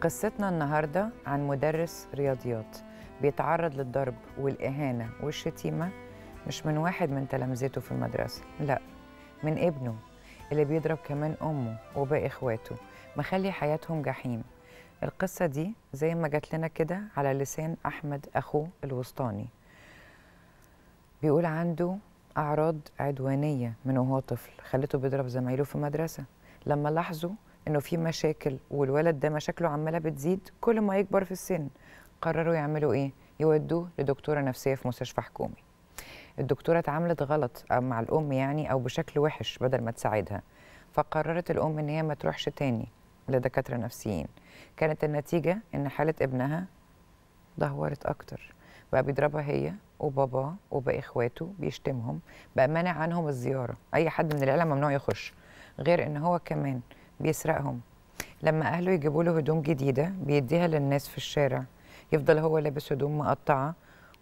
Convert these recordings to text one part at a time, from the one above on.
قصتنا النهاردة عن مدرس رياضيات بيتعرض للضرب والإهانة والشتيمة مش من واحد من تلامذته في المدرسة لا من ابنه اللي بيضرب كمان أمه وباقي إخواته مخلي حياتهم جحيم القصة دي زي ما جات لنا كده على لسان أحمد أخوه الوسطاني بيقول عنده أعراض عدوانية من وهو طفل خليته بيضرب زمايله في المدرسة لما لاحظوا انه في مشاكل والولد ده مشاكله عماله بتزيد كل ما يكبر في السن قرروا يعملوا ايه يودوه لدكتوره نفسيه في مستشفى حكومي الدكتوره اتعاملت غلط مع الام يعني او بشكل وحش بدل ما تساعدها فقررت الام ان هي ما تروحش تاني لدكاتره نفسيين كانت النتيجه ان حاله ابنها دهورت اكتر بقى بيضربها هي وباباه وباقي اخواته بيشتمهم بقى مانع عنهم الزياره اي حد من العيله ممنوع يخش غير ان هو كمان بيسرقهم لما أهله يجيبوا له هدوم جديدة بيديها للناس في الشارع يفضل هو لابس هدوم مقطعة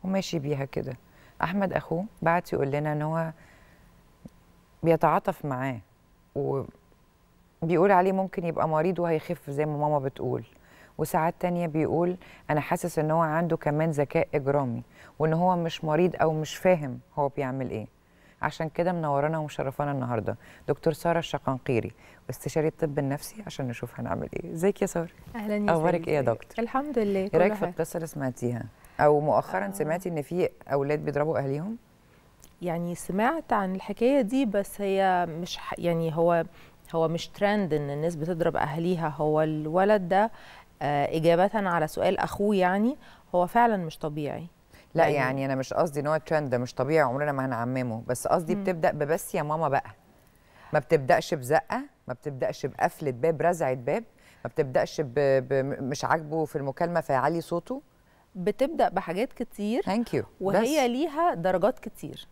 وماشي بيها كده أحمد أخوه بعت يقول لنا إن هو بيتعاطف معاه وبيقول عليه ممكن يبقى مريض وهيخف زي ما ماما بتقول وساعات تانية بيقول أنا حاسس إن هو عنده كمان ذكاء إجرامي وإن هو مش مريض أو مش فاهم هو بيعمل إيه عشان كده منورانا ومشرفانا النهارده دكتور ساره الشقنقيري استشاري الطب النفسي عشان نشوف هنعمل ايه ازيك يا ساره اهلا يا اخبارك ايه يا دكتور الحمد لله ايه رايك في القصه اللي سمعتيها او مؤخرا آه. سمعتي ان في اولاد بيضربوا اهليهم يعني سمعت عن الحكايه دي بس هي مش ح... يعني هو هو مش ترند ان الناس بتضرب اهاليها هو الولد ده آه، اجابه على سؤال اخوه يعني هو فعلا مش طبيعي لا أيوة. يعني انا مش قصدي ان هو ترند ده مش طبيعي عمرنا ما هنعممه بس قصدي بتبدا ببس يا ماما بقى ما بتبداش بزقه ما بتبداش بقفله باب رزعه باب ما بتبداش ب... ب... مش عاجبه في المكالمه فيعلي صوته بتبدا بحاجات كتير ثانك يو وهي بس. ليها درجات كتير